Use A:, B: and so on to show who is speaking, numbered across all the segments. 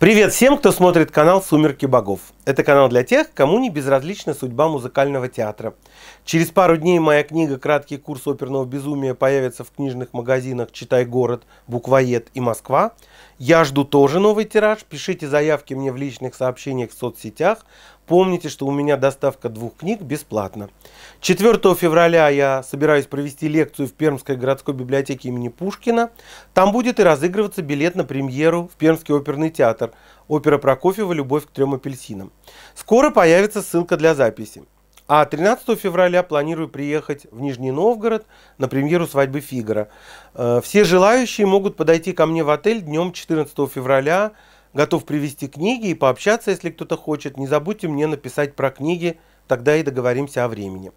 A: Привет всем, кто смотрит канал «Сумерки богов». Это канал для тех, кому не безразлична судьба музыкального театра. Через пару дней моя книга «Краткий курс оперного безумия» появится в книжных магазинах «Читай город», «Буквоед» и «Москва». Я жду тоже новый тираж. Пишите заявки мне в личных сообщениях в соцсетях. Помните, что у меня доставка двух книг бесплатно. 4 февраля я собираюсь провести лекцию в Пермской городской библиотеке имени Пушкина. Там будет и разыгрываться билет на премьеру в Пермский оперный театр. Опера Прокофьева «Любовь к трем апельсинам». Скоро появится ссылка для записи. А 13 февраля планирую приехать в Нижний Новгород на премьеру «Свадьбы Фигара». Э, все желающие могут подойти ко мне в отель днем 14 февраля Готов привести книги и пообщаться, если кто-то хочет. Не забудьте мне написать про книги, тогда и договоримся о времени.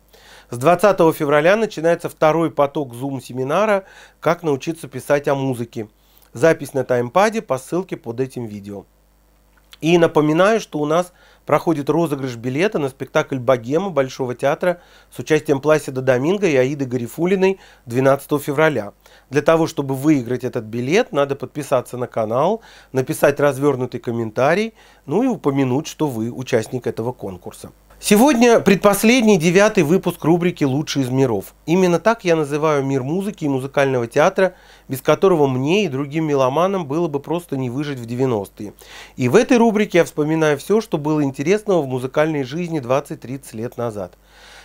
A: С 20 февраля начинается второй поток Zoom-семинара «Как научиться писать о музыке». Запись на таймпаде по ссылке под этим видео. И напоминаю, что у нас проходит розыгрыш билета на спектакль «Богема» Большого театра с участием Пласида Доминго и Аиды Гарифулиной 12 февраля. Для того, чтобы выиграть этот билет, надо подписаться на канал, написать развернутый комментарий, ну и упомянуть, что вы участник этого конкурса. Сегодня предпоследний девятый выпуск рубрики «Лучший из миров». Именно так я называю мир музыки и музыкального театра, без которого мне и другим меломанам было бы просто не выжить в 90-е. И в этой рубрике я вспоминаю все, что было интересного в музыкальной жизни 20-30 лет назад.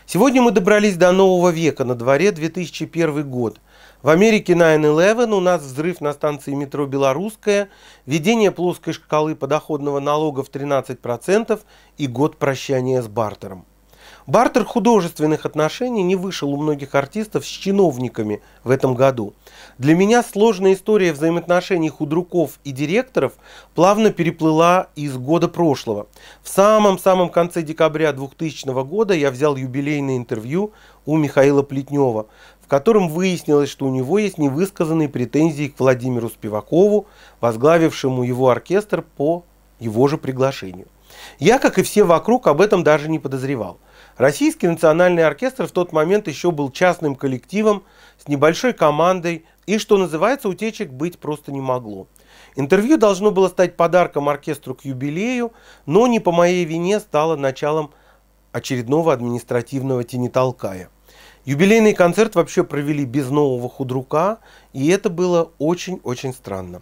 A: Сегодня мы добрались до нового века, на дворе 2001 год. В Америке 9-11 у нас взрыв на станции метро «Белорусская», введение плоской шкалы подоходного налога в 13% и год прощания с бартером. Бартер художественных отношений не вышел у многих артистов с чиновниками в этом году. Для меня сложная история взаимоотношений худруков и директоров плавно переплыла из года прошлого. В самом-самом конце декабря 2000 года я взял юбилейное интервью у Михаила Плетнева, в котором выяснилось, что у него есть невысказанные претензии к Владимиру Спивакову, возглавившему его оркестр по его же приглашению. Я, как и все вокруг, об этом даже не подозревал. Российский национальный оркестр в тот момент еще был частным коллективом с небольшой командой, и, что называется, утечек быть просто не могло. Интервью должно было стать подарком оркестру к юбилею, но не по моей вине стало началом очередного административного тенетолкая. Юбилейный концерт вообще провели без нового худрука, и это было очень-очень странно.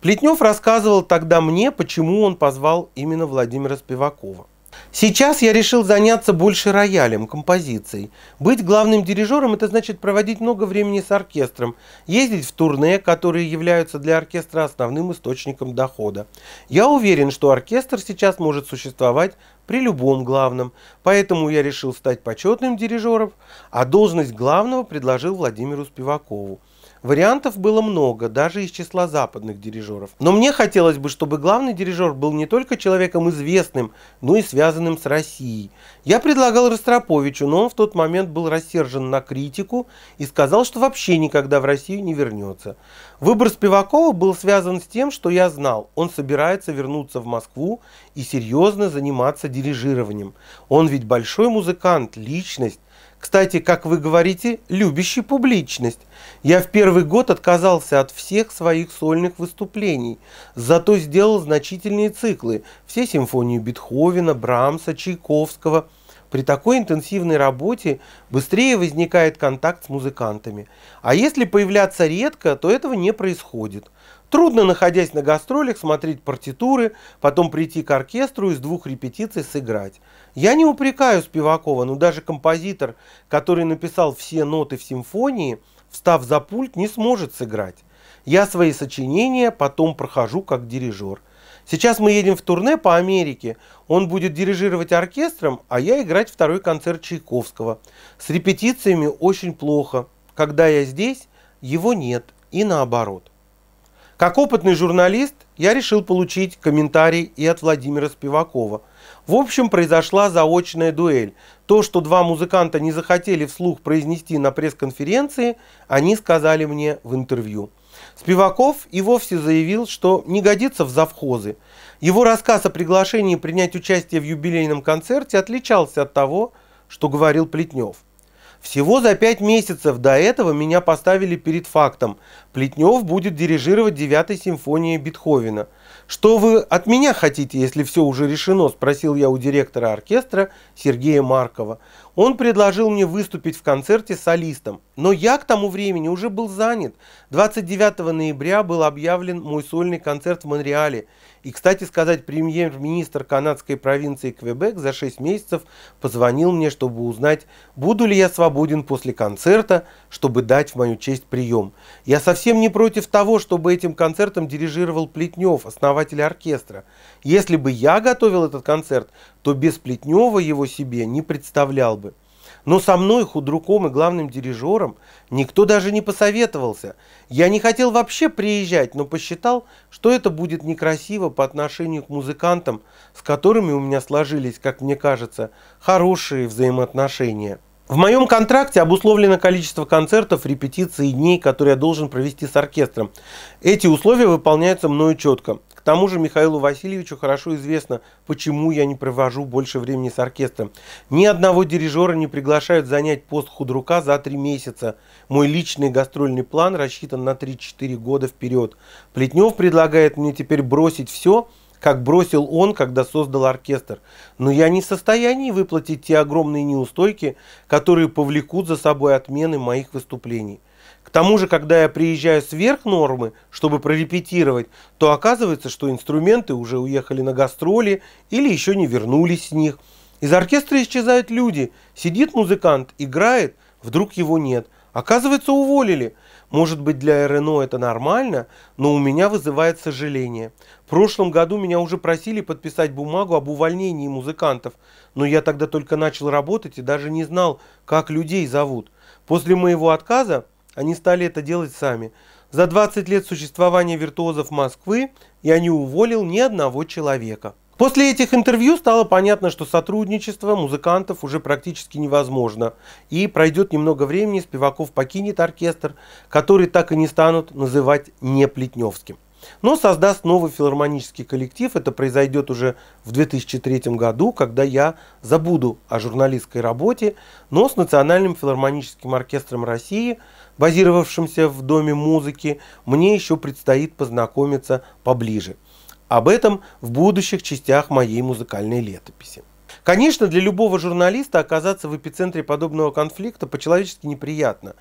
A: Плетнев рассказывал тогда мне, почему он позвал именно Владимира Спивакова. Сейчас я решил заняться больше роялем, композицией. Быть главным дирижером – это значит проводить много времени с оркестром, ездить в турне, которые являются для оркестра основным источником дохода. Я уверен, что оркестр сейчас может существовать при любом главном, поэтому я решил стать почетным дирижером, а должность главного предложил Владимиру Спивакову – Вариантов было много, даже из числа западных дирижеров. Но мне хотелось бы, чтобы главный дирижер был не только человеком известным, но и связанным с Россией. Я предлагал Ростроповичу, но он в тот момент был рассержен на критику и сказал, что вообще никогда в Россию не вернется. Выбор Спивакова был связан с тем, что я знал, он собирается вернуться в Москву и серьезно заниматься дирижированием. Он ведь большой музыкант, личность, кстати, как вы говорите, любящий публичность. Я в первый год отказался от всех своих сольных выступлений, зато сделал значительные циклы. Все симфонии Бетховена, Брамса, Чайковского – при такой интенсивной работе быстрее возникает контакт с музыкантами. А если появляться редко, то этого не происходит. Трудно, находясь на гастролях, смотреть партитуры, потом прийти к оркестру из двух репетиций сыграть. Я не упрекаю Спивакова, но даже композитор, который написал все ноты в симфонии, встав за пульт, не сможет сыграть. Я свои сочинения потом прохожу как дирижер. Сейчас мы едем в турне по Америке. Он будет дирижировать оркестром, а я играть второй концерт Чайковского. С репетициями очень плохо. Когда я здесь, его нет. И наоборот. Как опытный журналист, я решил получить комментарий и от Владимира Спивакова. В общем, произошла заочная дуэль. То, что два музыканта не захотели вслух произнести на пресс-конференции, они сказали мне в интервью. Спиваков и вовсе заявил, что не годится в завхозы. Его рассказ о приглашении принять участие в юбилейном концерте отличался от того, что говорил Плетнев. Всего за пять месяцев до этого меня поставили перед фактом. Плетнев будет дирижировать девятой симфонией Бетховена. «Что вы от меня хотите, если все уже решено?» – спросил я у директора оркестра Сергея Маркова. Он предложил мне выступить в концерте солистом, но я к тому времени уже был занят. 29 ноября был объявлен мой сольный концерт в Монреале. И, кстати сказать, премьер-министр канадской провинции Квебек за 6 месяцев позвонил мне, чтобы узнать, буду ли я свободен после концерта, чтобы дать в мою честь прием. Я совсем не против того, чтобы этим концертом дирижировал Плетнев, основатель оркестра. Если бы я готовил этот концерт, то без Плетнева его себе не представлял бы. Но со мной, худруком и главным дирижером, никто даже не посоветовался. Я не хотел вообще приезжать, но посчитал, что это будет некрасиво по отношению к музыкантам, с которыми у меня сложились, как мне кажется, хорошие взаимоотношения. В моем контракте обусловлено количество концертов, репетиций и дней, которые я должен провести с оркестром. Эти условия выполняются мною четко. К тому же Михаилу Васильевичу хорошо известно, почему я не провожу больше времени с оркестром. Ни одного дирижера не приглашают занять пост худрука за три месяца. Мой личный гастрольный план рассчитан на 3-4 года вперед. Плетнев предлагает мне теперь бросить все, как бросил он, когда создал оркестр. Но я не в состоянии выплатить те огромные неустойки, которые повлекут за собой отмены моих выступлений. К тому же, когда я приезжаю сверх нормы, чтобы прорепетировать, то оказывается, что инструменты уже уехали на гастроли или еще не вернулись с них. Из оркестра исчезают люди. Сидит музыкант, играет, вдруг его нет. Оказывается, уволили. Может быть, для РНО это нормально, но у меня вызывает сожаление. В прошлом году меня уже просили подписать бумагу об увольнении музыкантов, но я тогда только начал работать и даже не знал, как людей зовут. После моего отказа они стали это делать сами. За 20 лет существования виртуозов Москвы я не уволил ни одного человека. После этих интервью стало понятно, что сотрудничество музыкантов уже практически невозможно. И пройдет немного времени, Спиваков покинет оркестр, который так и не станут называть не Плетневским. Но создаст новый филармонический коллектив. Это произойдет уже в 2003 году, когда я забуду о журналистской работе, но с Национальным филармоническим оркестром России – базировавшимся в Доме музыки, мне еще предстоит познакомиться поближе. Об этом в будущих частях моей музыкальной летописи. Конечно, для любого журналиста оказаться в эпицентре подобного конфликта по-человечески неприятно.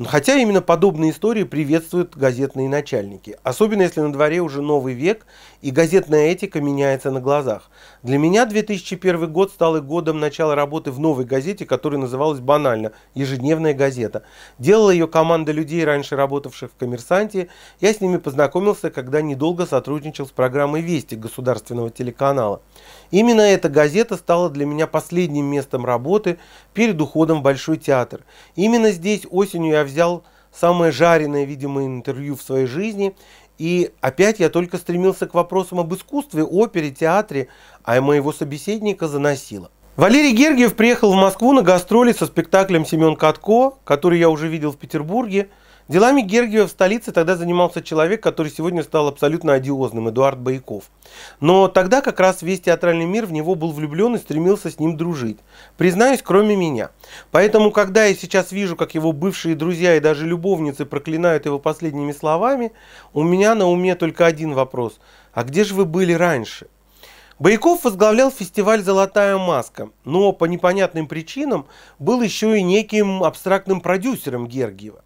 A: Ну, хотя именно подобные истории приветствуют газетные начальники. Особенно если на дворе уже новый век и газетная этика меняется на глазах. Для меня 2001 год стал и годом начала работы в новой газете, которая называлась банально «Ежедневная газета». Делала ее команда людей, раньше работавших в «Коммерсанте». Я с ними познакомился, когда недолго сотрудничал с программой «Вести» государственного телеканала. Именно эта газета стала для меня последним местом работы перед уходом в Большой театр. Именно здесь осенью я взял самое жареное, видимо, интервью в своей жизни. И опять я только стремился к вопросам об искусстве, опере, театре, а моего собеседника заносило. Валерий Гергиев приехал в Москву на гастроли со спектаклем «Семен Катко», который я уже видел в Петербурге – Делами Гергиева в столице тогда занимался человек, который сегодня стал абсолютно одиозным, Эдуард Бояков. Но тогда как раз весь театральный мир в него был влюблен и стремился с ним дружить. Признаюсь, кроме меня. Поэтому, когда я сейчас вижу, как его бывшие друзья и даже любовницы проклинают его последними словами, у меня на уме только один вопрос. А где же вы были раньше? Бояков возглавлял фестиваль «Золотая маска», но по непонятным причинам был еще и неким абстрактным продюсером Гергиева.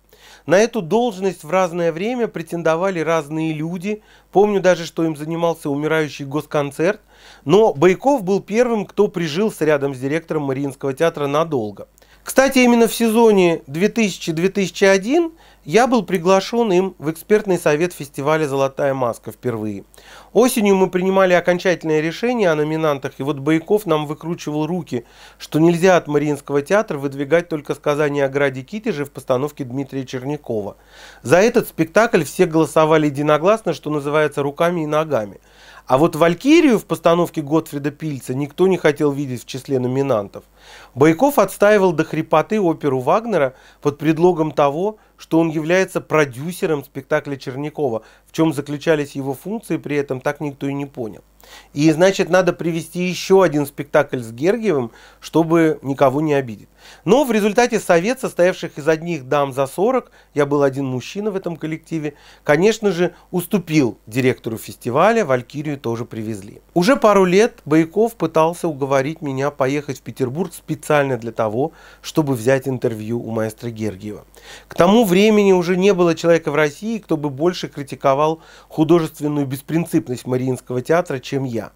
A: На эту должность в разное время претендовали разные люди. Помню даже, что им занимался умирающий госконцерт. Но Байков был первым, кто прижился рядом с директором Мариинского театра надолго. Кстати, именно в сезоне 2000-2001 я был приглашен им в экспертный совет фестиваля «Золотая маска» впервые. Осенью мы принимали окончательное решение о номинантах, и вот Бояков нам выкручивал руки, что нельзя от Мариинского театра выдвигать только сказание о граде Китеже в постановке Дмитрия Чернякова. За этот спектакль все голосовали единогласно, что называется, руками и ногами. А вот Валькирию в постановке Готфрида Пильца никто не хотел видеть в числе номинантов. Бойков отстаивал до хрипоты оперу Вагнера под предлогом того, что он является продюсером спектакля Чернякова, в чем заключались его функции, при этом так никто и не понял. И значит, надо привести еще один спектакль с Гергиевым, чтобы никого не обидеть. Но в результате совет, состоявших из одних дам за 40, я был один мужчина в этом коллективе, конечно же, уступил директору фестиваля, Валькирию тоже привезли. Уже пару лет Байков пытался уговорить меня поехать в Петербург специально для того, чтобы взять интервью у маэстро Гергиева. К тому времени уже не было человека в России, кто бы больше критиковал художественную беспринципность Мариинского театра, чем я.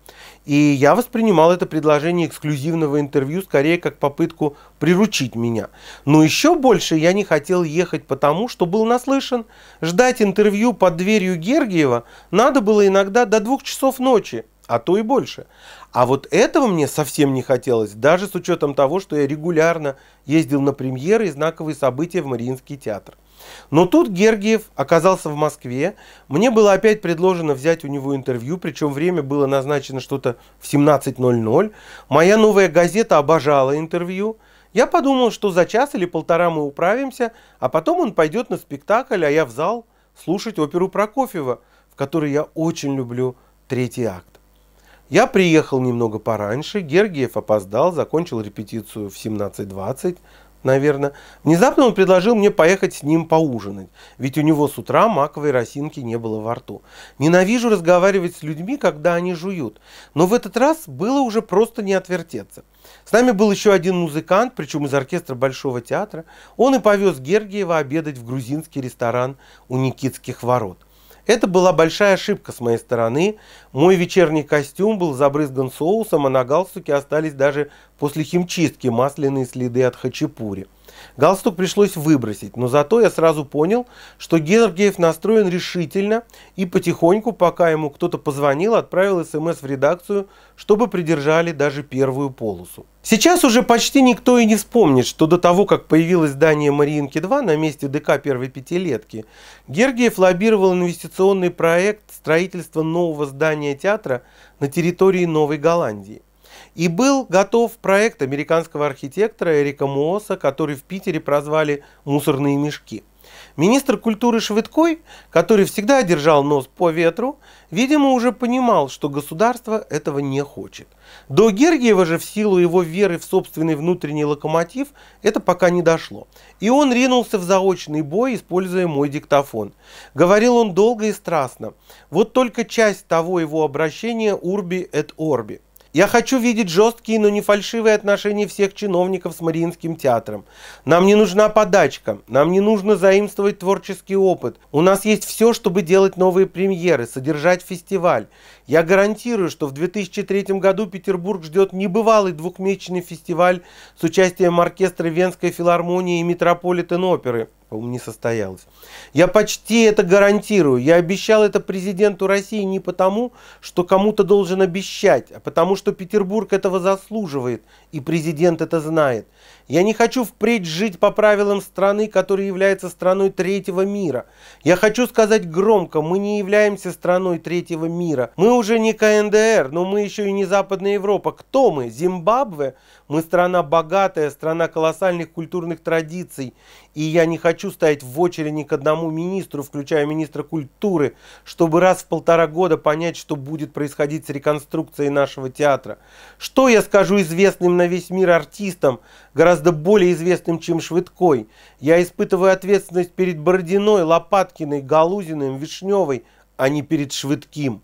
A: И я воспринимал это предложение эксклюзивного интервью скорее как попытку приручить меня. Но еще больше я не хотел ехать потому, что был наслышан. Ждать интервью под дверью Гергиева надо было иногда до двух часов ночи, а то и больше. А вот этого мне совсем не хотелось, даже с учетом того, что я регулярно ездил на премьеры и знаковые события в Мариинский театр. Но тут Гергиев оказался в Москве. Мне было опять предложено взять у него интервью, причем время было назначено что-то в 17.00. Моя новая газета обожала интервью. Я подумал, что за час или полтора мы управимся, а потом он пойдет на спектакль, а я в зал слушать оперу Прокофьева, в которой я очень люблю третий акт. Я приехал немного пораньше, Гергиев опоздал, закончил репетицию в 17.20, наверное. Внезапно он предложил мне поехать с ним поужинать, ведь у него с утра маковой росинки не было во рту. Ненавижу разговаривать с людьми, когда они жуют, но в этот раз было уже просто не отвертеться. С нами был еще один музыкант, причем из оркестра Большого театра. Он и повез Гергиева обедать в грузинский ресторан у Никитских ворот. Это была большая ошибка с моей стороны. Мой вечерний костюм был забрызган соусом, а на галстуке остались даже после химчистки масляные следы от хачапури. Галстук пришлось выбросить, но зато я сразу понял, что Гергиев настроен решительно и потихоньку, пока ему кто-то позвонил, отправил смс в редакцию, чтобы придержали даже первую полосу. Сейчас уже почти никто и не вспомнит, что до того, как появилось здание Мариинки-2 на месте ДК первой пятилетки, Гергиев лоббировал инвестиционный проект строительства нового здания театра на территории Новой Голландии. И был готов проект американского архитектора Эрика Мооса, который в Питере прозвали «мусорные мешки». Министр культуры Швыдкой, который всегда держал нос по ветру, видимо, уже понимал, что государство этого не хочет. До Гергиева же в силу его веры в собственный внутренний локомотив это пока не дошло. И он ринулся в заочный бой, используя мой диктофон. Говорил он долго и страстно. Вот только часть того его обращения «Урби эт Орби». Я хочу видеть жесткие, но не фальшивые отношения всех чиновников с Мариинским театром. Нам не нужна подачка, нам не нужно заимствовать творческий опыт. У нас есть все, чтобы делать новые премьеры, содержать фестиваль. Я гарантирую, что в 2003 году Петербург ждет небывалый двухмесячный фестиваль с участием оркестра Венской филармонии и Метрополитен оперы. По-моему, не состоялось. Я почти это гарантирую. Я обещал это президенту России не потому, что кому-то должен обещать, а потому что Петербург этого заслуживает, и президент это знает. Я не хочу впредь жить по правилам страны, которая является страной третьего мира. Я хочу сказать громко, мы не являемся страной третьего мира. Мы уже не КНДР, но мы еще и не Западная Европа. Кто мы? Зимбабве? Мы страна богатая, страна колоссальных культурных традиций. И я не хочу стоять в очереди к одному министру, включая министра культуры, чтобы раз в полтора года понять, что будет происходить с реконструкцией нашего театра. Что я скажу известным на весь мир артистам, гораздо более известным, чем Швыдкой? Я испытываю ответственность перед Бородиной, Лопаткиной, Галузиным, Вишневой, а не перед Швыдким.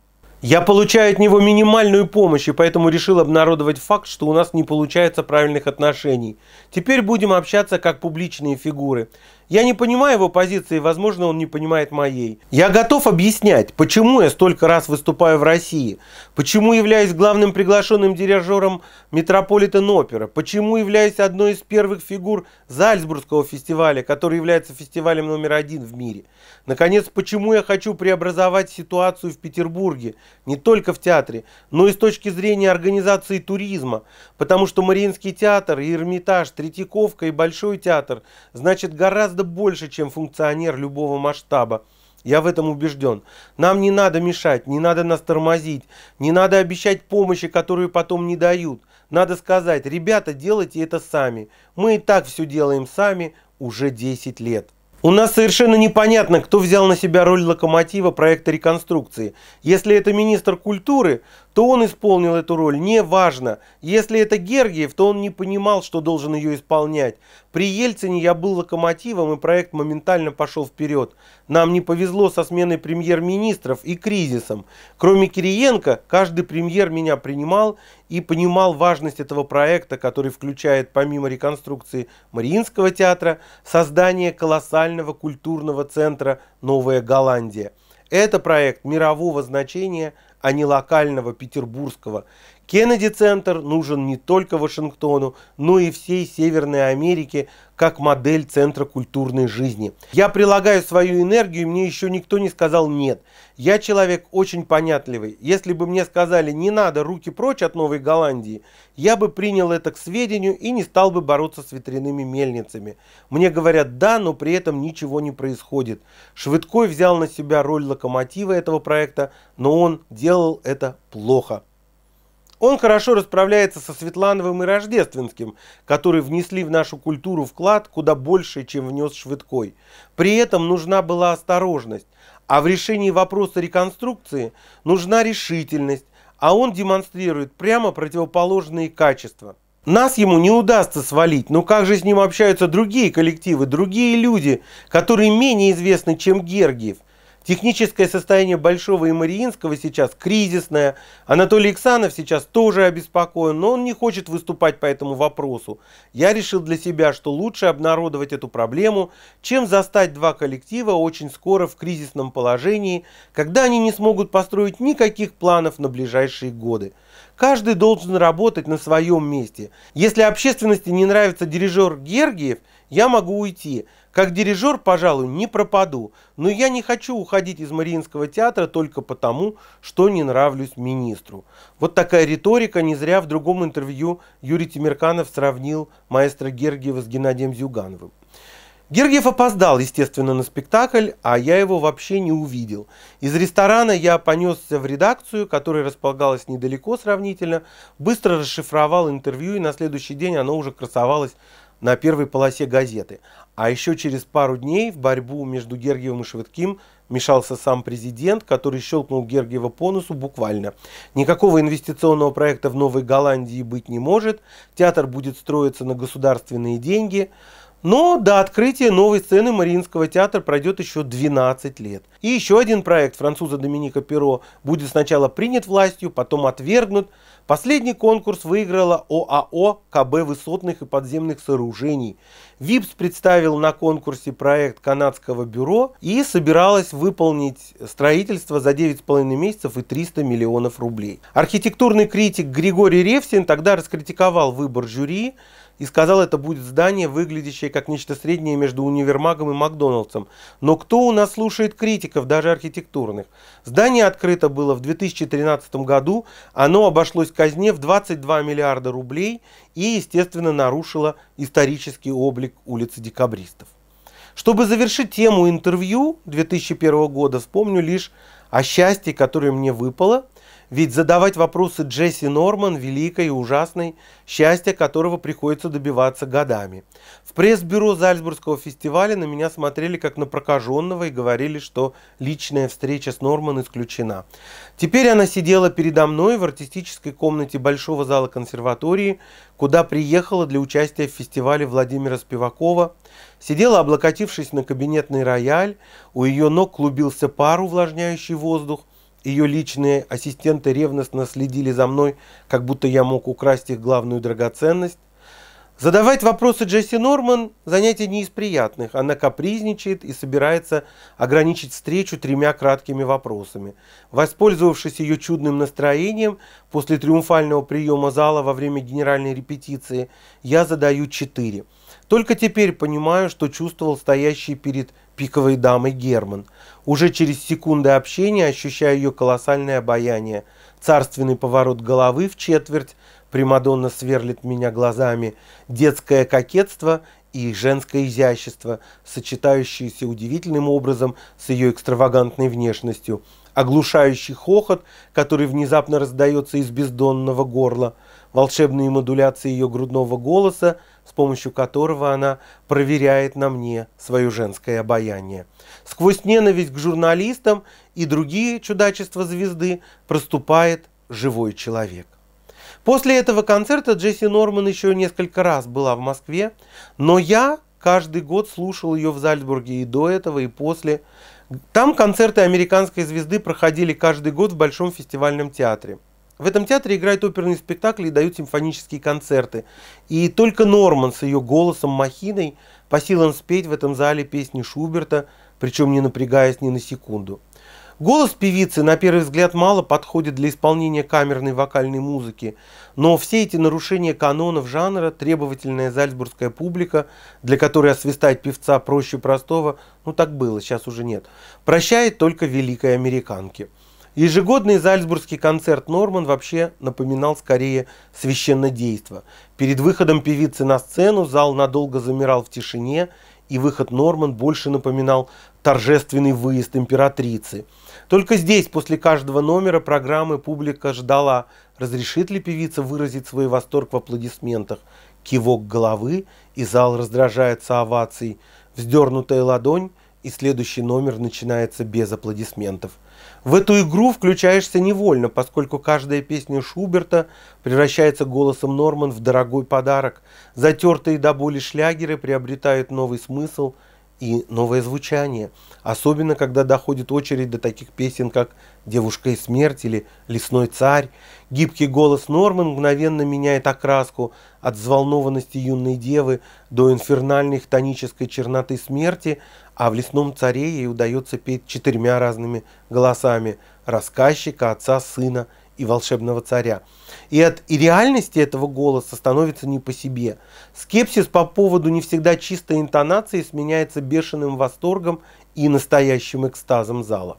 A: Я получаю от него минимальную помощь, и поэтому решил обнародовать факт, что у нас не получается правильных отношений. Теперь будем общаться как публичные фигуры. Я не понимаю его позиции, возможно, он не понимает моей. Я готов объяснять, почему я столько раз выступаю в России, почему являюсь главным приглашенным дирижером Метрополитен Опера, почему являюсь одной из первых фигур Зальцбургского фестиваля, который является фестивалем номер один в мире. Наконец, почему я хочу преобразовать ситуацию в Петербурге, не только в театре, но и с точки зрения организации туризма, потому что Мариинский театр и Эрмитаж, Третьяковка и Большой театр значит гораздо гораздо больше, чем функционер любого масштаба. Я в этом убежден. Нам не надо мешать, не надо нас тормозить, не надо обещать помощи, которую потом не дают. Надо сказать, ребята, делайте это сами. Мы и так все делаем сами уже 10 лет. У нас совершенно непонятно, кто взял на себя роль локомотива проекта реконструкции. Если это министр культуры, то он исполнил эту роль, неважно. Если это Гергиев, то он не понимал, что должен ее исполнять. При Ельцине я был локомотивом, и проект моментально пошел вперед. Нам не повезло со сменой премьер-министров и кризисом. Кроме Кириенко, каждый премьер меня принимал и понимал важность этого проекта, который включает, помимо реконструкции Мариинского театра, создание колоссального культурного центра «Новая Голландия». Это проект мирового значения – а не локального петербургского Кеннеди-центр нужен не только Вашингтону, но и всей Северной Америке как модель центра культурной жизни. Я прилагаю свою энергию, мне еще никто не сказал «нет». Я человек очень понятливый. Если бы мне сказали «не надо, руки прочь от Новой Голландии», я бы принял это к сведению и не стал бы бороться с ветряными мельницами. Мне говорят «да», но при этом ничего не происходит. Швыдкой взял на себя роль локомотива этого проекта, но он делал это плохо. Он хорошо расправляется со Светлановым и Рождественским, которые внесли в нашу культуру вклад куда больше, чем внес Швыдкой. При этом нужна была осторожность, а в решении вопроса реконструкции нужна решительность, а он демонстрирует прямо противоположные качества. Нас ему не удастся свалить, но как же с ним общаются другие коллективы, другие люди, которые менее известны, чем Гергиев – Техническое состояние Большого и Мариинского сейчас кризисное. Анатолий Иксанов сейчас тоже обеспокоен, но он не хочет выступать по этому вопросу. Я решил для себя, что лучше обнародовать эту проблему, чем застать два коллектива очень скоро в кризисном положении, когда они не смогут построить никаких планов на ближайшие годы. Каждый должен работать на своем месте. Если общественности не нравится дирижер Гергиев, я могу уйти – как дирижер, пожалуй, не пропаду, но я не хочу уходить из Мариинского театра только потому, что не нравлюсь министру. Вот такая риторика не зря в другом интервью Юрий Тимирканов сравнил маэстро Гергиева с Геннадием Зюгановым. Гергиев опоздал, естественно, на спектакль, а я его вообще не увидел. Из ресторана я понесся в редакцию, которая располагалась недалеко сравнительно, быстро расшифровал интервью, и на следующий день оно уже красовалось на первой полосе газеты. А еще через пару дней в борьбу между Гергиевым и Швыдким мешался сам президент, который щелкнул Гергиева по носу буквально. Никакого инвестиционного проекта в Новой Голландии быть не может, театр будет строиться на государственные деньги – но до открытия новой сцены Мариинского театра пройдет еще 12 лет. И еще один проект француза Доминика Перо будет сначала принят властью, потом отвергнут. Последний конкурс выиграла ОАО КБ высотных и подземных сооружений. ВИПС представил на конкурсе проект канадского бюро и собиралась выполнить строительство за 9,5 месяцев и 300 миллионов рублей. Архитектурный критик Григорий Ревсин тогда раскритиковал выбор жюри, и сказал, это будет здание, выглядящее как нечто среднее между универмагом и Макдональдсом. Но кто у нас слушает критиков, даже архитектурных? Здание открыто было в 2013 году, оно обошлось казне в 22 миллиарда рублей и, естественно, нарушило исторический облик улицы декабристов. Чтобы завершить тему интервью 2001 года, вспомню лишь о счастье, которое мне выпало ведь задавать вопросы Джесси Норман – великое и ужасное, счастье которого приходится добиваться годами. В пресс-бюро Зальцбургского фестиваля на меня смотрели как на прокаженного и говорили, что личная встреча с Норман исключена. Теперь она сидела передо мной в артистической комнате Большого зала консерватории, куда приехала для участия в фестивале Владимира Спивакова. Сидела, облокотившись на кабинетный рояль, у ее ног клубился пар, увлажняющий воздух – ее личные ассистенты ревностно следили за мной, как будто я мог украсть их главную драгоценность. Задавать вопросы Джесси Норман – занятие не из приятных. Она капризничает и собирается ограничить встречу тремя краткими вопросами. Воспользовавшись ее чудным настроением, после триумфального приема зала во время генеральной репетиции, я задаю четыре – только теперь понимаю, что чувствовал стоящий перед пиковой дамой Герман. Уже через секунды общения ощущаю ее колоссальное обаяние. Царственный поворот головы в четверть, Примадонна сверлит меня глазами, детское кокетство и женское изящество, сочетающиеся удивительным образом с ее экстравагантной внешностью, оглушающий хохот, который внезапно раздается из бездонного горла – волшебные модуляции ее грудного голоса, с помощью которого она проверяет на мне свое женское обаяние. Сквозь ненависть к журналистам и другие чудачества звезды проступает живой человек. После этого концерта Джесси Норман еще несколько раз была в Москве, но я каждый год слушал ее в Зальцбурге и до этого, и после. Там концерты американской звезды проходили каждый год в Большом фестивальном театре. В этом театре играют оперные спектакли и дают симфонические концерты. И только Норман с ее голосом махиной по силам спеть в этом зале песни Шуберта, причем не напрягаясь ни на секунду. Голос певицы, на первый взгляд, мало подходит для исполнения камерной вокальной музыки, но все эти нарушения канонов жанра требовательная зальцбургская публика, для которой освистать певца проще простого, ну так было, сейчас уже нет, прощает только великой американке. Ежегодный зальцбургский концерт Норман вообще напоминал скорее священное действо. Перед выходом певицы на сцену зал надолго замирал в тишине, и выход Норман больше напоминал торжественный выезд императрицы. Только здесь после каждого номера программы публика ждала, разрешит ли певица выразить свой восторг в аплодисментах. Кивок головы, и зал раздражается овацией, вздернутая ладонь, и следующий номер начинается без аплодисментов. В эту игру включаешься невольно, поскольку каждая песня Шуберта превращается голосом Норман в дорогой подарок. Затертые до боли шлягеры приобретают новый смысл – и новое звучание, особенно когда доходит очередь до таких песен, как «Девушка и смерть» или «Лесной царь». Гибкий голос Норман мгновенно меняет окраску от взволнованности юной девы до инфернальной хтонической черноты смерти, а в «Лесном царе» ей удается петь четырьмя разными голосами – рассказчика, отца, сына – и волшебного царя. И от и реальности этого голоса становится не по себе. Скепсис по поводу не всегда чистой интонации сменяется бешеным восторгом и настоящим экстазом зала.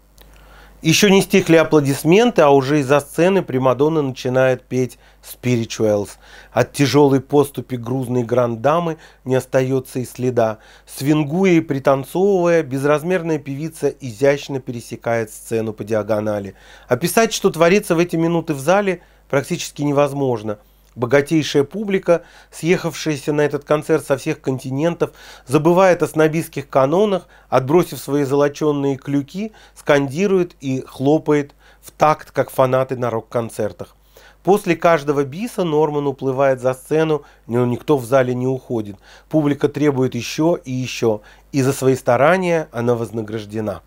A: Еще не стихли аплодисменты, а уже из-за сцены Примадонна начинает петь «Spirituals». От тяжелой поступи грузной грандамы не остается и следа. Свингуя и пританцовывая, безразмерная певица изящно пересекает сцену по диагонали. Описать, что творится в эти минуты в зале, практически невозможно – Богатейшая публика, съехавшаяся на этот концерт со всех континентов, забывает о снобистских канонах, отбросив свои золоченные клюки, скандирует и хлопает в такт, как фанаты на рок-концертах. После каждого биса Норман уплывает за сцену, но никто в зале не уходит. Публика требует еще и еще, и за свои старания она вознаграждена.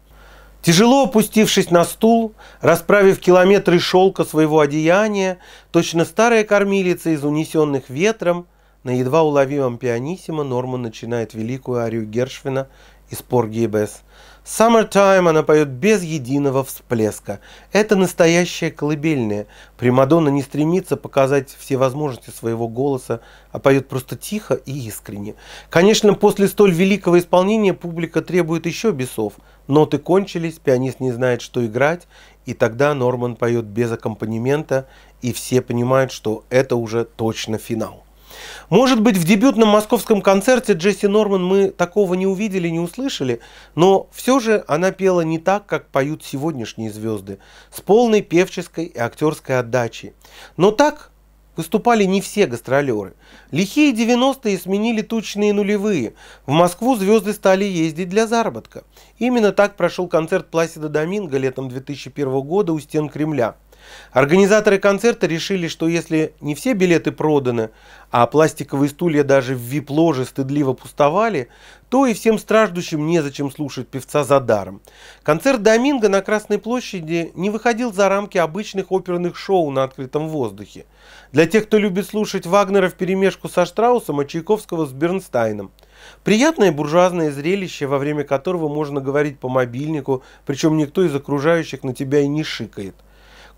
A: Тяжело опустившись на стул, расправив километры шелка своего одеяния, точно старая кормилица из унесенных ветром, на едва уловимом пианиссимо Норман начинает великую арию Гершвина из Поргии Бесс. Summertime она поет без единого всплеска. Это настоящая колыбельная. Примадонна не стремится показать все возможности своего голоса, а поет просто тихо и искренне. Конечно, после столь великого исполнения публика требует еще бесов. Ноты кончились, пианист не знает, что играть, и тогда Норман поет без аккомпанемента, и все понимают, что это уже точно финал. Может быть, в дебютном московском концерте Джесси Норман мы такого не увидели, не услышали, но все же она пела не так, как поют сегодняшние звезды, с полной певческой и актерской отдачей. Но так выступали не все гастролеры. Лихие 90-е сменили тучные нулевые. В Москву звезды стали ездить для заработка. Именно так прошел концерт Пласида Доминго летом 2001 года у стен Кремля – Организаторы концерта решили, что если не все билеты проданы, а пластиковые стулья даже в вип-ложе стыдливо пустовали, то и всем страждущим незачем слушать певца за даром. Концерт Доминго на Красной площади не выходил за рамки обычных оперных шоу на открытом воздухе. Для тех, кто любит слушать Вагнера в перемешку со Штраусом, а Чайковского с Бернстайном. Приятное буржуазное зрелище, во время которого можно говорить по мобильнику, причем никто из окружающих на тебя и не шикает.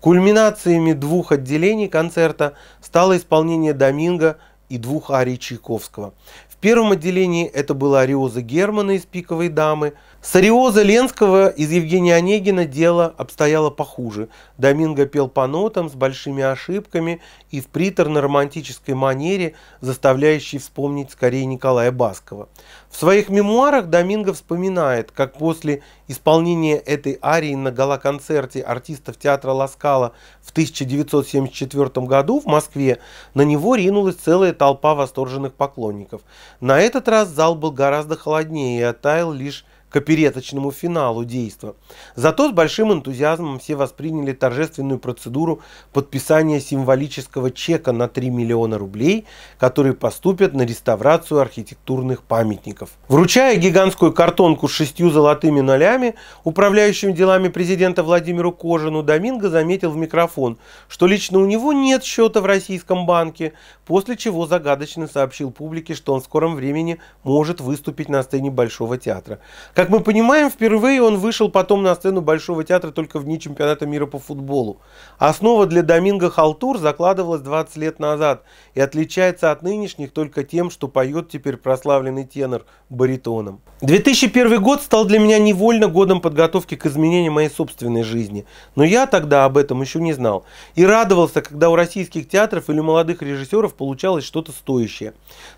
A: Кульминациями двух отделений концерта стало исполнение Доминго и двух арий Чайковского. В первом отделении это была ариоза Германа из «Пиковой дамы», с Ариоза Ленского из Евгения Онегина дело обстояло похуже. Доминго пел по нотам с большими ошибками и в приторно-романтической манере, заставляющей вспомнить скорее Николая Баскова. В своих мемуарах Доминго вспоминает, как после исполнения этой арии на гала-концерте артистов театра Ласкала в 1974 году в Москве на него ринулась целая толпа восторженных поклонников. На этот раз зал был гораздо холоднее и оттаял лишь к опереточному финалу действа. Зато с большим энтузиазмом все восприняли торжественную процедуру подписания символического чека на 3 миллиона рублей, которые поступят на реставрацию архитектурных памятников. Вручая гигантскую картонку с шестью золотыми нолями, управляющим делами президента Владимиру Кожину, Доминго заметил в микрофон, что лично у него нет счета в российском банке, после чего загадочно сообщил публике, что он в скором времени может выступить на сцене Большого театра. Как мы понимаем, впервые он вышел потом на сцену Большого театра только в дни чемпионата мира по футболу. Основа для Доминго Халтур закладывалась 20 лет назад и отличается от нынешних только тем, что поет теперь прославленный тенор баритоном. 2001 год стал для меня невольно годом подготовки к изменению моей собственной жизни, но я тогда об этом еще не знал и радовался, когда у российских театров или молодых режиссеров получалось что-то стоящее.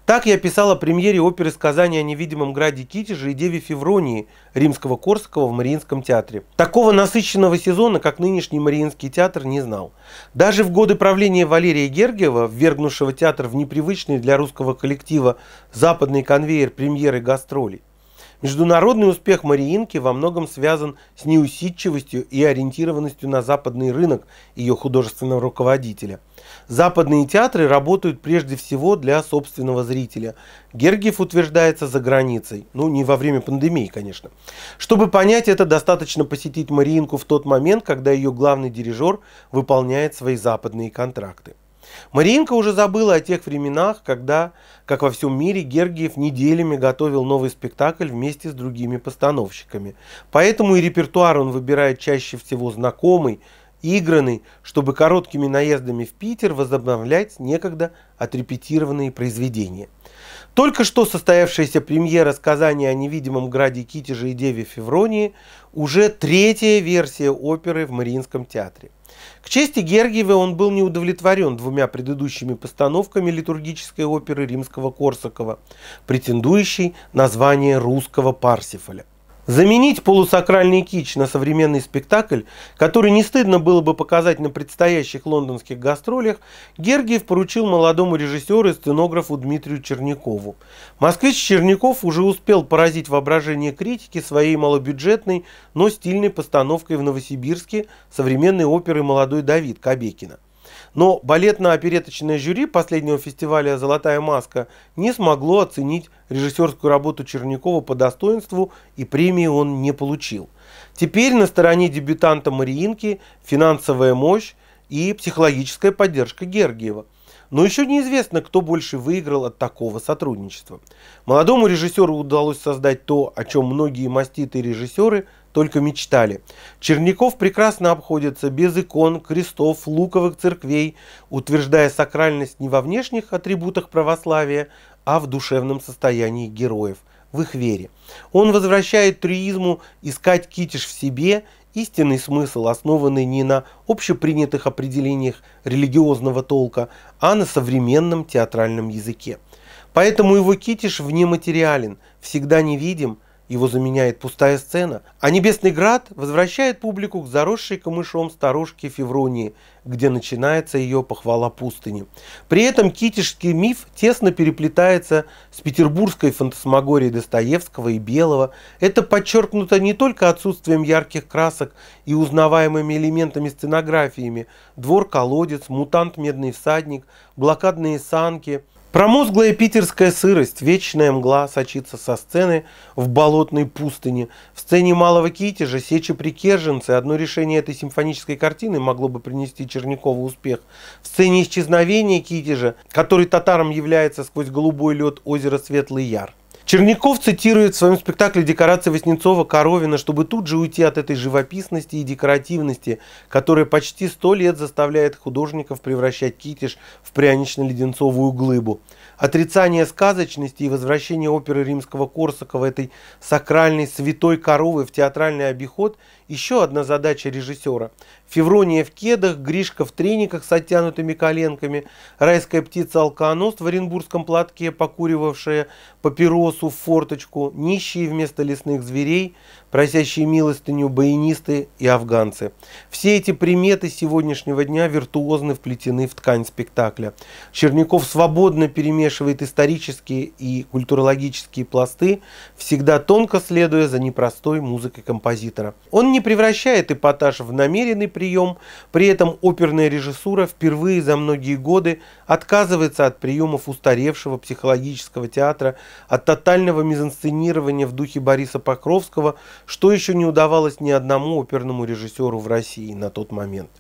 A: Так я писал о премьере оперы «Сказания о невидимом граде Китеже» и «Деве Февронии», премии Римского-Корского в Мариинском театре. Такого насыщенного сезона, как нынешний Мариинский театр, не знал. Даже в годы правления Валерия Гергиева, ввергнувшего театр в непривычный для русского коллектива западный конвейер премьеры гастролей, Международный успех Мариинки во многом связан с неусидчивостью и ориентированностью на западный рынок ее художественного руководителя. Западные театры работают прежде всего для собственного зрителя. Гергиев утверждается за границей, ну не во время пандемии, конечно. Чтобы понять это, достаточно посетить Мариинку в тот момент, когда ее главный дирижер выполняет свои западные контракты. Маринка уже забыла о тех временах, когда, как во всем мире, Гергиев неделями готовил новый спектакль вместе с другими постановщиками. Поэтому и репертуар он выбирает чаще всего знакомый, игранный, чтобы короткими наездами в Питер возобновлять некогда отрепетированные произведения – только что состоявшаяся премьера сказания о невидимом граде Китеже и Деве Февронии уже третья версия оперы в Мариинском театре. К чести Гергиева он был не удовлетворен двумя предыдущими постановками литургической оперы римского Корсакова, претендующей на звание русского Парсифаля. Заменить полусакральный кич на современный спектакль, который не стыдно было бы показать на предстоящих лондонских гастролях, Гергиев поручил молодому режиссеру и сценографу Дмитрию Чернякову. Москвич Черняков уже успел поразить воображение критики своей малобюджетной, но стильной постановкой в Новосибирске современной оперы «Молодой Давид» Кобекина. Но балетно-опереточное жюри последнего фестиваля «Золотая маска» не смогло оценить режиссерскую работу Чернякова по достоинству, и премии он не получил. Теперь на стороне дебютанта Мариинки финансовая мощь и психологическая поддержка Гергиева. Но еще неизвестно, кто больше выиграл от такого сотрудничества. Молодому режиссеру удалось создать то, о чем многие маститые режиссеры – только мечтали. Черняков прекрасно обходится без икон, крестов, луковых церквей, утверждая сакральность не во внешних атрибутах православия, а в душевном состоянии героев, в их вере. Он возвращает триизму искать китиш в себе истинный смысл, основанный не на общепринятых определениях религиозного толка, а на современном театральном языке. Поэтому его китиш внематериален, всегда невидим, его заменяет пустая сцена, а Небесный Град возвращает публику к заросшей камышом старушке Февронии, где начинается ее похвала пустыни. При этом китежский миф тесно переплетается с петербургской фантасмагорией Достоевского и Белого. Это подчеркнуто не только отсутствием ярких красок и узнаваемыми элементами сценографиями – двор-колодец, мутант-медный всадник, блокадные санки – Промозглая питерская сырость, вечная мгла сочится со сцены в болотной пустыне. В сцене Малого Китежа сечи прикерженцы. Одно решение этой симфонической картины могло бы принести Чернякову успех. В сцене исчезновения Китежа, который татаром является сквозь голубой лед озера Светлый Яр – Черняков цитирует в своем спектакле декорации Васнецова Коровина, чтобы тут же уйти от этой живописности и декоративности, которая почти сто лет заставляет художников превращать китиш в прянично-леденцовую глыбу. Отрицание сказочности и возвращение оперы римского Корсакова этой сакральной святой коровы в театральный обиход еще одна задача режиссера. Феврония в кедах, Гришка в трениках с оттянутыми коленками, райская птица-алконост в оренбургском платке, покуривавшая папиросу в форточку, нищие вместо лесных зверей, просящие милостыню баянисты и афганцы. Все эти приметы сегодняшнего дня виртуозно вплетены в ткань спектакля. Черняков свободно перемешивает исторические и культурологические пласты, всегда тонко следуя за непростой музыкой композитора. Он не превращает эпатаж в намеренный прием, при этом оперная режиссура впервые за многие годы отказывается от приемов устаревшего психологического театра, от тотального мизансценирования в духе Бориса Покровского, что еще не удавалось ни одному оперному режиссеру в России на тот момент.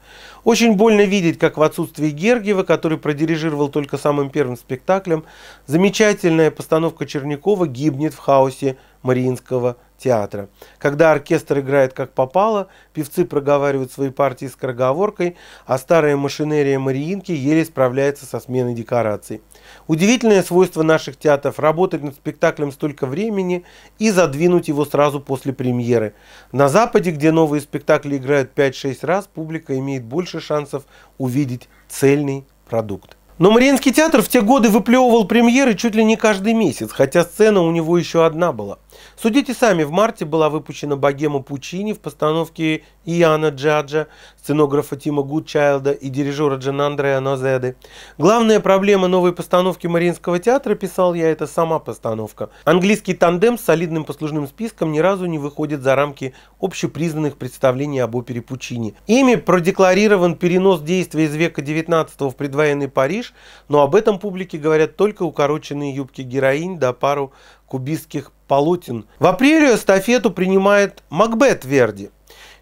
A: Очень больно видеть, как в отсутствие Гергиева, который продирижировал только самым первым спектаклем, замечательная постановка Чернякова гибнет в хаосе Мариинского театра. Когда оркестр играет как попало, певцы проговаривают свои партии с скороговоркой, а старая машинерия Мариинки еле справляется со сменой декораций. Удивительное свойство наших театров – работать над спектаклем столько времени и задвинуть его сразу после премьеры. На Западе, где новые спектакли играют 5-6 раз, публика имеет больше шансов увидеть цельный продукт. Но Мариинский театр в те годы выплевывал премьеры чуть ли не каждый месяц, хотя сцена у него еще одна была. Судите сами, в марте была выпущена «Богема Пучини» в постановке Иоанна Джаджа, сценографа Тима Гудчайлда и дирижера Джанандрея Нозеды. Главная проблема новой постановки Мариинского театра, писал я, это сама постановка. Английский тандем с солидным послужным списком ни разу не выходит за рамки общепризнанных представлений об опере Пучини. Ими продекларирован перенос действия из века XIX в предвоенный Париж, Париж, но об этом публике говорят только укороченные юбки героинь да пару кубистских полотен. В апреле эстафету принимает Макбет Верди.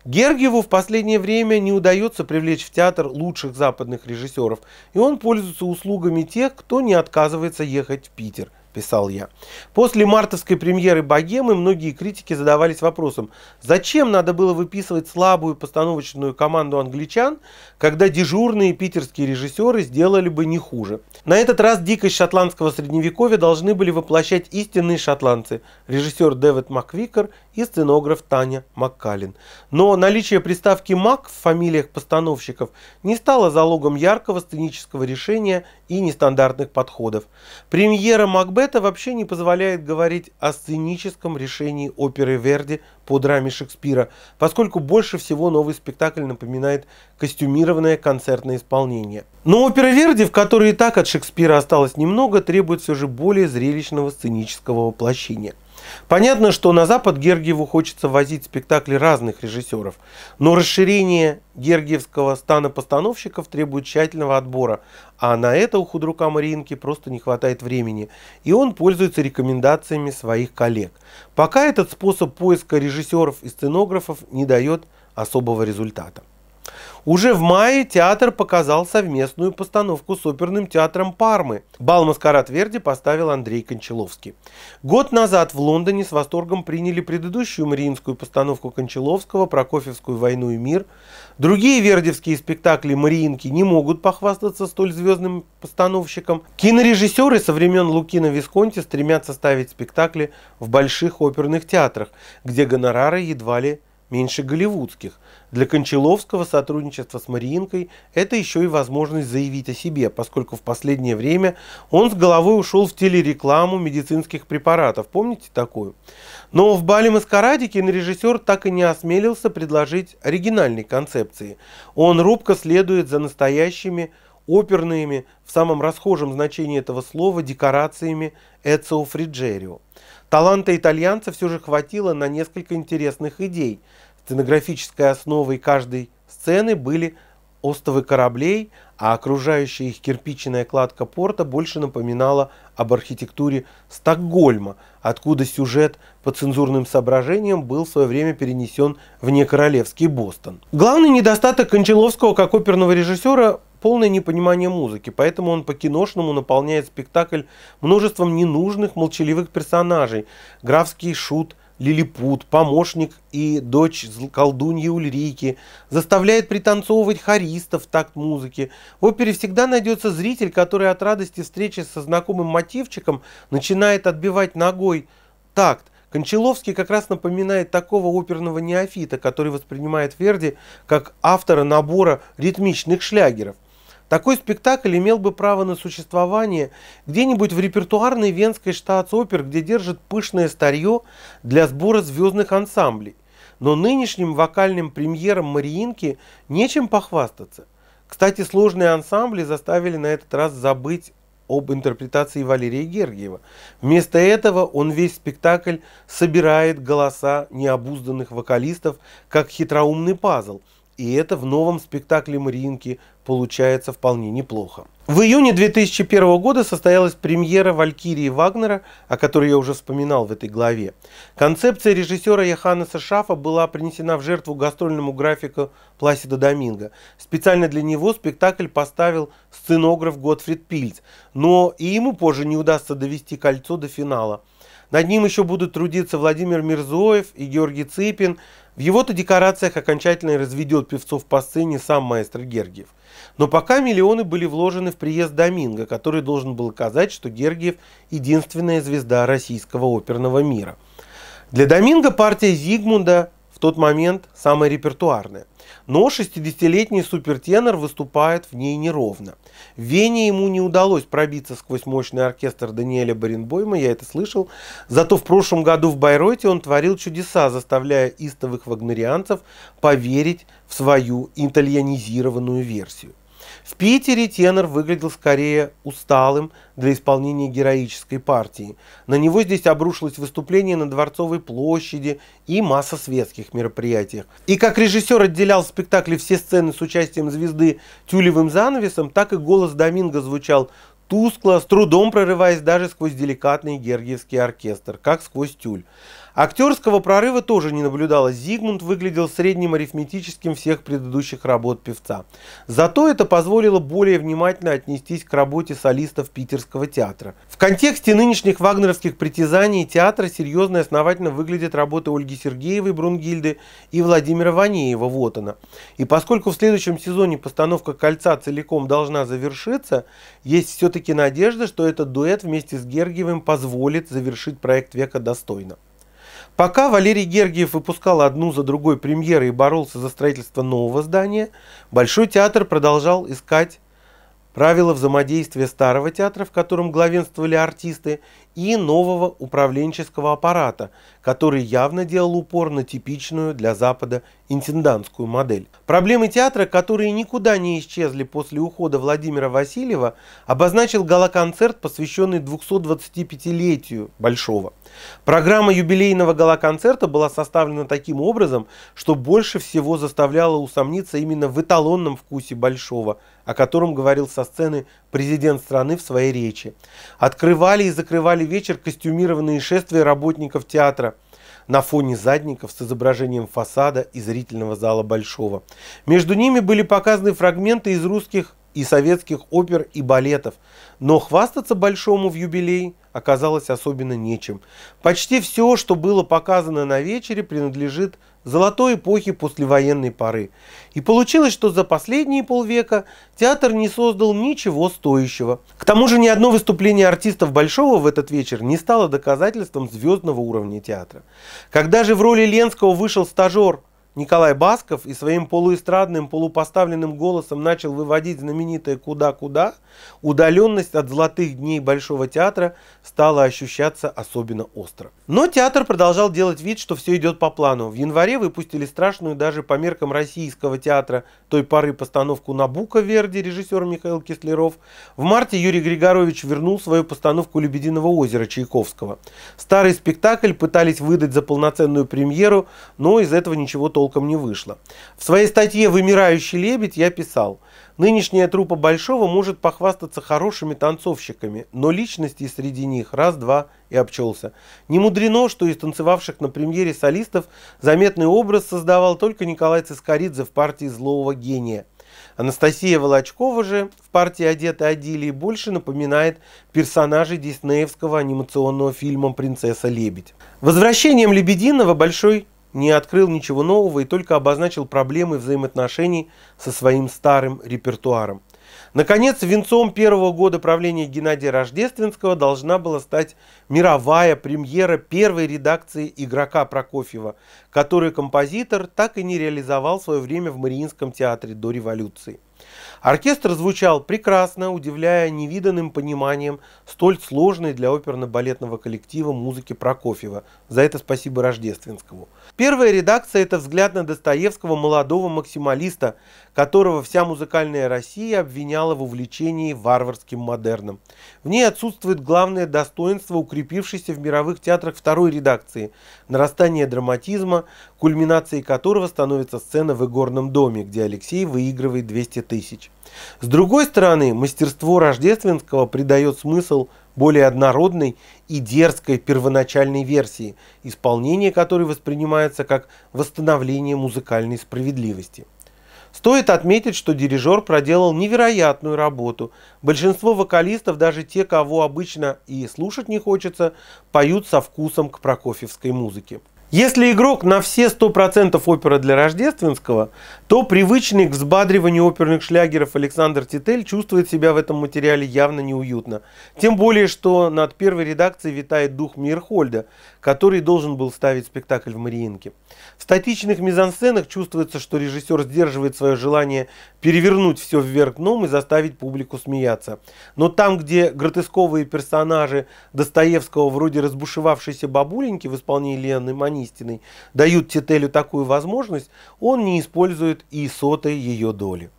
A: Гергиеву в последнее время не удается привлечь в театр лучших западных режиссеров, и он пользуется услугами тех, кто не отказывается ехать в Питер – писал я. После мартовской премьеры «Богемы» многие критики задавались вопросом, зачем надо было выписывать слабую постановочную команду англичан, когда дежурные питерские режиссеры сделали бы не хуже. На этот раз дикость шотландского средневековья должны были воплощать истинные шотландцы, режиссер Дэвид Маквикер и сценограф Таня Маккалин. Но наличие приставки «мак» в фамилиях постановщиков не стало залогом яркого сценического решения и нестандартных подходов. Премьера Макбета вообще не позволяет говорить о сценическом решении оперы Верди по драме Шекспира, поскольку больше всего новый спектакль напоминает костюмированное концертное исполнение. Но опера Верди, в которой и так от Шекспира осталось немного, требует все же более зрелищного сценического воплощения. Понятно, что на Запад Гергиеву хочется возить спектакли разных режиссеров, но расширение гергиевского стана постановщиков требует тщательного отбора, а на это у худрука Мариинки просто не хватает времени, и он пользуется рекомендациями своих коллег. Пока этот способ поиска режиссеров и сценографов не дает особого результата. Уже в мае театр показал совместную постановку с оперным театром Пармы. Бал «Маскарад Верди» поставил Андрей Кончаловский. Год назад в Лондоне с восторгом приняли предыдущую мариинскую постановку Кончаловского «Прокофьевскую войну и мир». Другие вердевские спектакли «Мариинки» не могут похвастаться столь звездным постановщиком. Кинорежиссеры со времен Лукина Висконти стремятся ставить спектакли в больших оперных театрах, где гонорары едва ли меньше голливудских – для Кончаловского сотрудничество с Мариинкой – это еще и возможность заявить о себе, поскольку в последнее время он с головой ушел в телерекламу медицинских препаратов. Помните такую? Но в «Бале Маскараде» кинорежиссер так и не осмелился предложить оригинальной концепции. Он рубко следует за настоящими оперными, в самом расхожем значении этого слова, декорациями Эцио Фриджерио. Таланта итальянца все же хватило на несколько интересных идей – Сценографической основой каждой сцены были остовы кораблей, а окружающая их кирпичная кладка порта больше напоминала об архитектуре Стокгольма, откуда сюжет по цензурным соображениям был в свое время перенесен в некоролевский Бостон. Главный недостаток Кончаловского как оперного режиссера – полное непонимание музыки, поэтому он по-киношному наполняет спектакль множеством ненужных молчаливых персонажей. Графский шут – Лилипут, помощник и дочь колдуньи Ульрики, заставляет пританцовывать хористов в такт музыки. В опере всегда найдется зритель, который от радости встречи со знакомым мотивчиком начинает отбивать ногой такт. Кончаловский как раз напоминает такого оперного неофита, который воспринимает Верди как автора набора ритмичных шлягеров – такой спектакль имел бы право на существование где-нибудь в репертуарной венской штатс-опер, где держит пышное старье для сбора звездных ансамблей. Но нынешним вокальным премьерам Мариинки нечем похвастаться. Кстати, сложные ансамбли заставили на этот раз забыть об интерпретации Валерия Гергиева. Вместо этого он весь спектакль собирает голоса необузданных вокалистов, как хитроумный пазл – и это в новом спектакле Мариинки получается вполне неплохо. В июне 2001 года состоялась премьера «Валькирии Вагнера», о которой я уже вспоминал в этой главе. Концепция режиссера Яханеса Шафа была принесена в жертву гастрольному графику Пласида Доминго. Специально для него спектакль поставил сценограф Готфрид Пильц, но и ему позже не удастся довести кольцо до финала. Над ним еще будут трудиться Владимир Мирзоев и Георгий Цыпин – в его-то декорациях окончательно разведет певцов по сцене сам маэстро Гергиев. Но пока миллионы были вложены в приезд Доминго, который должен был оказать, что Гергиев – единственная звезда российского оперного мира. Для Доминго партия Зигмунда в тот момент самая репертуарная. Но 60-летний супертенор выступает в ней неровно. В Вене ему не удалось пробиться сквозь мощный оркестр Даниэля Баренбойма, я это слышал. Зато в прошлом году в Байройте он творил чудеса, заставляя истовых вагнерианцев поверить в свою итальянизированную версию. В Питере тенор выглядел скорее усталым для исполнения героической партии. На него здесь обрушилось выступление на Дворцовой площади и масса светских мероприятий. И как режиссер отделял в спектакле все сцены с участием звезды тюлевым занавесом, так и голос Доминго звучал тускло, с трудом прорываясь даже сквозь деликатный гергиевский оркестр, как сквозь тюль. Актерского прорыва тоже не наблюдалось. Зигмунд выглядел средним арифметическим всех предыдущих работ певца. Зато это позволило более внимательно отнестись к работе солистов Питерского театра. В контексте нынешних вагнеровских притязаний театра серьезно и основательно выглядят работы Ольги Сергеевой Брунгильды и Владимира Ванеева она. И поскольку в следующем сезоне постановка «Кольца» целиком должна завершиться, есть все-таки надежда, что этот дуэт вместе с Гергиевым позволит завершить проект века достойно. Пока Валерий Гергиев выпускал одну за другой премьеры и боролся за строительство нового здания, Большой театр продолжал искать правила взаимодействия старого театра, в котором главенствовали артисты, и нового управленческого аппарата, который явно делал упор на типичную для Запада интендантскую модель. Проблемы театра, которые никуда не исчезли после ухода Владимира Васильева, обозначил галоконцерт, посвященный 225-летию Большого. Программа юбилейного галоконцерта была составлена таким образом, что больше всего заставляла усомниться именно в эталонном вкусе Большого, о котором говорил со сцены президент страны в своей речи. Открывали и закрывали украшали вечер костюмированные шествия работников театра на фоне задников с изображением фасада и зрительного зала Большого. Между ними были показаны фрагменты из русских и советских опер и балетов, но хвастаться Большому в юбилей оказалось особенно нечем. Почти все, что было показано на вечере, принадлежит золотой эпохи послевоенной поры. И получилось, что за последние полвека театр не создал ничего стоящего. К тому же ни одно выступление артистов Большого в этот вечер не стало доказательством звездного уровня театра. Когда же в роли Ленского вышел стажер – Николай Басков и своим полуэстрадным, полупоставленным голосом начал выводить знаменитое «Куда-куда», удаленность от золотых дней Большого театра стала ощущаться особенно остро. Но театр продолжал делать вид, что все идет по плану. В январе выпустили страшную даже по меркам российского театра той поры постановку «Набука» Верди, режиссер Михаил Кислеров. В марте Юрий Григорович вернул свою постановку «Лебединого озера» Чайковского. Старый спектакль пытались выдать за полноценную премьеру, но из этого ничего толком толком не вышло. В своей статье «Вымирающий лебедь» я писал, нынешняя трупа Большого может похвастаться хорошими танцовщиками, но личности среди них раз-два и обчелся. Не мудрено, что из танцевавших на премьере солистов заметный образ создавал только Николай Цискоридзе в партии «Злого гения». Анастасия Волочкова же в партии одетой Адилии» больше напоминает персонажей диснеевского анимационного фильма «Принцесса-лебедь». Возвращением лебединого большой не открыл ничего нового и только обозначил проблемы взаимоотношений со своим старым репертуаром. Наконец, венцом первого года правления Геннадия Рождественского должна была стать мировая премьера первой редакции «Игрока Прокофьева», которую композитор так и не реализовал в свое время в Мариинском театре до революции. Оркестр звучал прекрасно, удивляя невиданным пониманием столь сложной для оперно-балетного коллектива музыки Прокофьева. За это спасибо Рождественскому. Первая редакция – это взгляд на Достоевского молодого максималиста, которого вся музыкальная Россия обвиняла в увлечении варварским модерном. В ней отсутствует главное достоинство, укрепившееся в мировых театрах второй редакции – нарастание драматизма, кульминацией которого становится сцена в игорном доме, где Алексей выигрывает 200 тысяч. С другой стороны, мастерство рождественского придает смысл более однородной и дерзкой первоначальной версии, исполнение которой воспринимается как восстановление музыкальной справедливости. Стоит отметить, что дирижер проделал невероятную работу. Большинство вокалистов, даже те, кого обычно и слушать не хочется, поют со вкусом к прокофьевской музыке. Если игрок на все 100% опера для Рождественского, то привычный к взбадриванию оперных шлягеров Александр Титель чувствует себя в этом материале явно неуютно. Тем более, что над первой редакцией витает дух Мирхольда, который должен был ставить спектакль в Мариинке. В статичных мизансценах чувствуется, что режиссер сдерживает свое желание перевернуть все вверх дном и заставить публику смеяться. Но там, где гротесковые персонажи Достоевского, вроде разбушевавшейся бабуленьки в исполнении Лены Мани, истиной дают Тителю такую возможность, он не использует и сотой ее доли.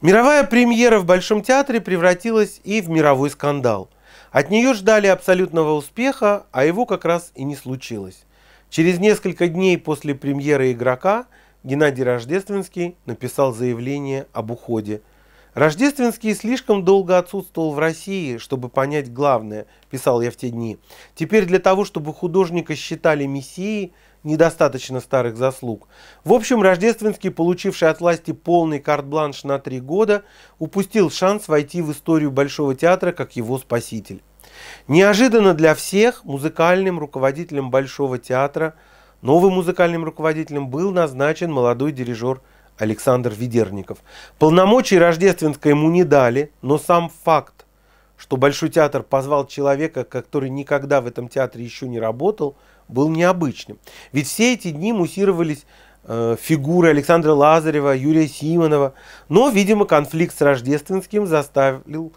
A: Мировая премьера в Большом театре превратилась и в мировой скандал. От нее ждали абсолютного успеха, а его как раз и не случилось. Через несколько дней после премьеры «Игрока» Геннадий Рождественский написал заявление об уходе – Рождественский слишком долго отсутствовал в России, чтобы понять главное, писал я в те дни. Теперь для того, чтобы художника считали мессией, недостаточно старых заслуг. В общем, Рождественский, получивший от власти полный карт-бланш на три года, упустил шанс войти в историю Большого театра как его спаситель. Неожиданно для всех музыкальным руководителем Большого театра, новым музыкальным руководителем был назначен молодой дирижер Александр Ведерников. Полномочий рождественской ему не дали, но сам факт, что Большой театр позвал человека, который никогда в этом театре еще не работал, был необычным. Ведь все эти дни муссировались э, фигуры Александра Лазарева, Юрия Симонова, но, видимо, конфликт с Рождественским заставил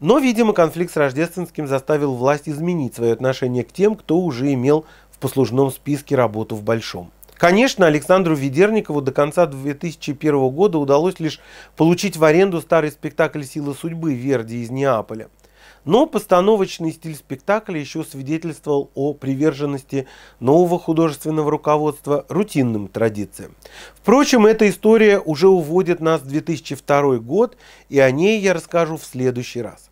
A: но, видимо, конфликт с Рождественским заставил власть изменить свое отношение к тем, кто уже имел в послужном списке работу в Большом. Конечно, Александру Ведерникову до конца 2001 года удалось лишь получить в аренду старый спектакль «Сила судьбы» Верди из Неаполя. Но постановочный стиль спектакля еще свидетельствовал о приверженности нового художественного руководства рутинным традициям. Впрочем, эта история уже уводит нас в 2002 год, и о ней я расскажу в следующий раз.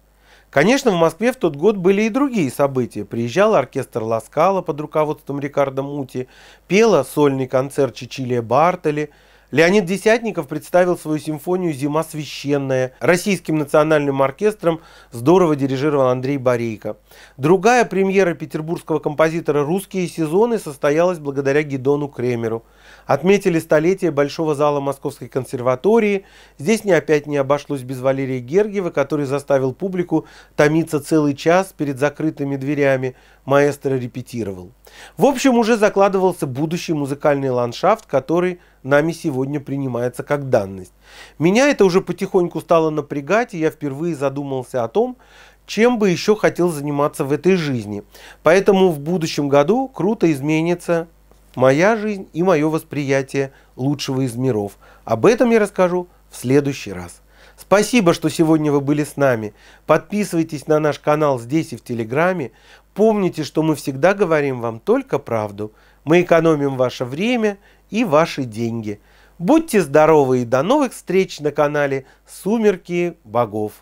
A: Конечно, в Москве в тот год были и другие события. Приезжал оркестр Ласкала под руководством Рикардо Мути, пела сольный концерт Чичилия Бартоли, Леонид Десятников представил свою симфонию «Зима священная». Российским национальным оркестром здорово дирижировал Андрей Борейко. Другая премьера петербургского композитора «Русские сезоны» состоялась благодаря Гедону Кремеру – Отметили столетие Большого зала Московской консерватории. Здесь не опять не обошлось без Валерия Гергиева, который заставил публику томиться целый час перед закрытыми дверями. Маэстро репетировал. В общем, уже закладывался будущий музыкальный ландшафт, который нами сегодня принимается как данность. Меня это уже потихоньку стало напрягать, и я впервые задумался о том, чем бы еще хотел заниматься в этой жизни. Поэтому в будущем году круто изменится моя жизнь и мое восприятие лучшего из миров. Об этом я расскажу в следующий раз. Спасибо, что сегодня вы были с нами. Подписывайтесь на наш канал здесь и в Телеграме. Помните, что мы всегда говорим вам только правду. Мы экономим ваше время и ваши деньги. Будьте здоровы и до новых встреч на канале «Сумерки богов».